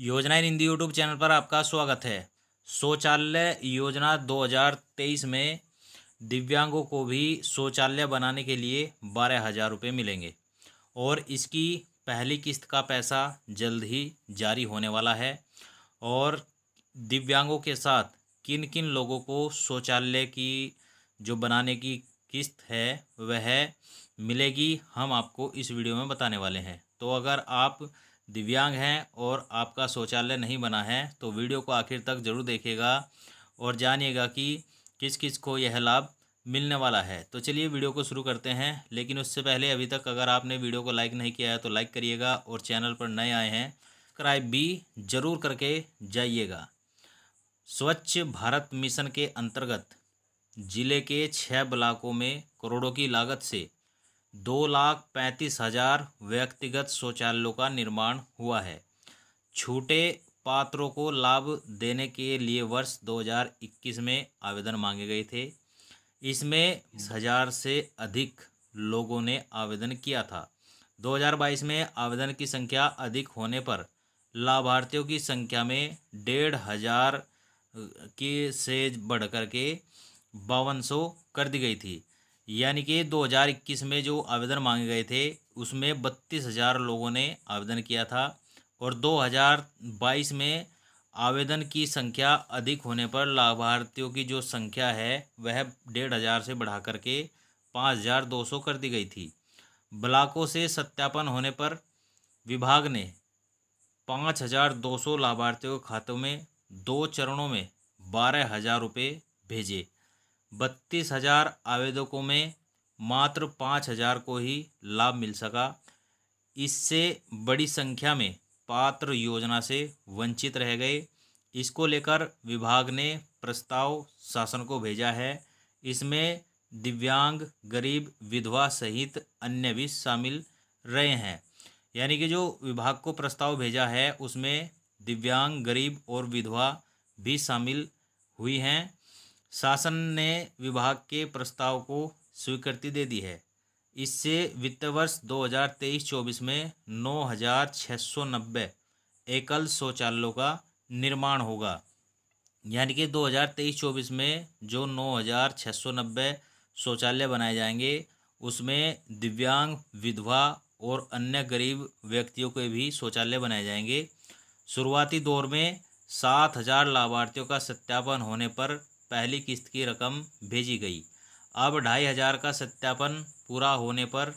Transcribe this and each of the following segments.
योजना इन Hindi YouTube channel पर आपका स्वागत है शौचालय योजना 2023 में दिव्यांगों को भी शौचालय बनाने के लिए बारह हज़ार रुपये मिलेंगे और इसकी पहली किस्त का पैसा जल्द ही जारी होने वाला है और दिव्यांगों के साथ किन किन लोगों को शौचालय की जो बनाने की किस्त है वह मिलेगी हम आपको इस वीडियो में बताने वाले हैं तो अगर आप दिव्यांग हैं और आपका शौचालय नहीं बना है तो वीडियो को आखिर तक ज़रूर देखेगा और जानिएगा कि किस किस को यह लाभ मिलने वाला है तो चलिए वीडियो को शुरू करते हैं लेकिन उससे पहले अभी तक अगर आपने वीडियो को लाइक नहीं किया है तो लाइक करिएगा और चैनल पर नए आए हैं सब्सक्राइब भी ज़रूर करके जाइएगा स्वच्छ भारत मिशन के अंतर्गत ज़िले के छः ब्लाकों में करोड़ों की लागत से दो लाख पैंतीस हजार व्यक्तिगत शौचालयों का निर्माण हुआ है छूटे पात्रों को लाभ देने के लिए वर्ष 2021 में आवेदन मांगे गए थे इसमें हजार से अधिक लोगों ने आवेदन किया था 2022 में आवेदन की संख्या अधिक होने पर लाभार्थियों की संख्या में डेढ़ हजार की से बढ़कर के बावन कर दी गई थी यानी कि 2021 में जो आवेदन मांगे गए थे उसमें बत्तीस हज़ार लोगों ने आवेदन किया था और 2022 में आवेदन की संख्या अधिक होने पर लाभार्थियों की जो संख्या है वह डेढ़ हज़ार से बढ़ा करके पाँच हज़ार दो सौ कर दी गई थी ब्लाकों से सत्यापन होने पर विभाग ने पाँच हज़ार दो सौ लाभार्थियों के खातों में दो चरणों में बारह हज़ार रुपये भेजे बत्तीस हजार आवेदकों में मात्र पाँच हजार को ही लाभ मिल सका इससे बड़ी संख्या में पात्र योजना से वंचित रह गए इसको लेकर विभाग ने प्रस्ताव शासन को भेजा है इसमें दिव्यांग गरीब विधवा सहित अन्य भी शामिल रहे हैं यानी कि जो विभाग को प्रस्ताव भेजा है उसमें दिव्यांग गरीब और विधवा भी शामिल हुई हैं शासन ने विभाग के प्रस्ताव को स्वीकृति दे दी है इससे वित्त वर्ष 2023-24 में नब्बे एकल शौचालयों का निर्माण होगा यानी कि 2023-24 में जो नब्बे शौचालय बनाए जाएंगे उसमें दिव्यांग विधवा और अन्य गरीब व्यक्तियों के भी शौचालय बनाए जाएंगे शुरुआती दौर में सात हज़ार लाभार्थियों का सत्यापन होने पर पहली किस्त की रकम भेजी गई अब ढाई हज़ार का सत्यापन पूरा होने पर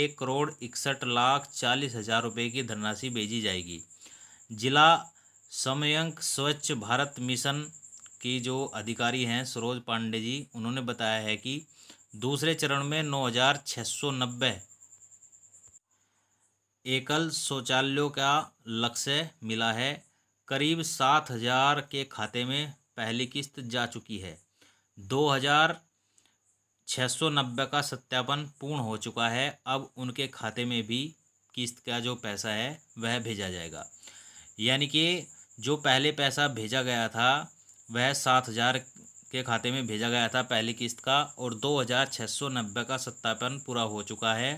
एक करोड़ इकसठ लाख चालीस हज़ार रुपये की धनराशि भेजी जाएगी जिला समयंक स्वच्छ भारत मिशन की जो अधिकारी हैं सरोज पांडे जी उन्होंने बताया है कि दूसरे चरण में नौ हज़ार छः सौ नब्बे एकल शौचालयों का लक्ष्य मिला है करीब सात हज़ार के खाते में पहली किस्त जा चुकी है दो हज़ार छः सौ नब्बे का सत्यापन पूर्ण हो चुका है अब उनके खाते में भी किस्त का जो पैसा है वह भेजा जाएगा यानी कि जो पहले पैसा भेजा गया था वह सात हज़ार के खाते में भेजा गया था पहली किस्त का और दो हज़ार छः सौ नब्बे का सत्यापन पूरा हो चुका है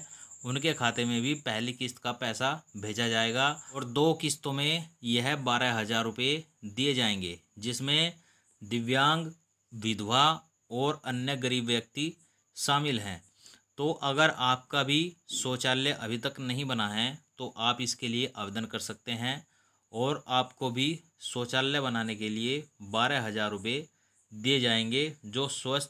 उनके खाते में भी पहली किस्त का पैसा भेजा जाएगा और दो किस्तों में यह बारह हज़ार रुपये दिए जाएंगे जिसमें दिव्यांग विधवा और अन्य गरीब व्यक्ति शामिल हैं तो अगर आपका भी शौचालय अभी तक नहीं बना है तो आप इसके लिए आवेदन कर सकते हैं और आपको भी शौचालय बनाने के लिए बारह हज़ार रुपये दिए जाएंगे जो स्वच्छ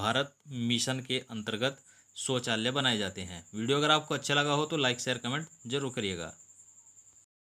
भारत मिशन के अंतर्गत शौचालय बनाए जाते हैं वीडियो अगर आपको अच्छा लगा हो तो लाइक शेयर कमेंट जरूर करिएगा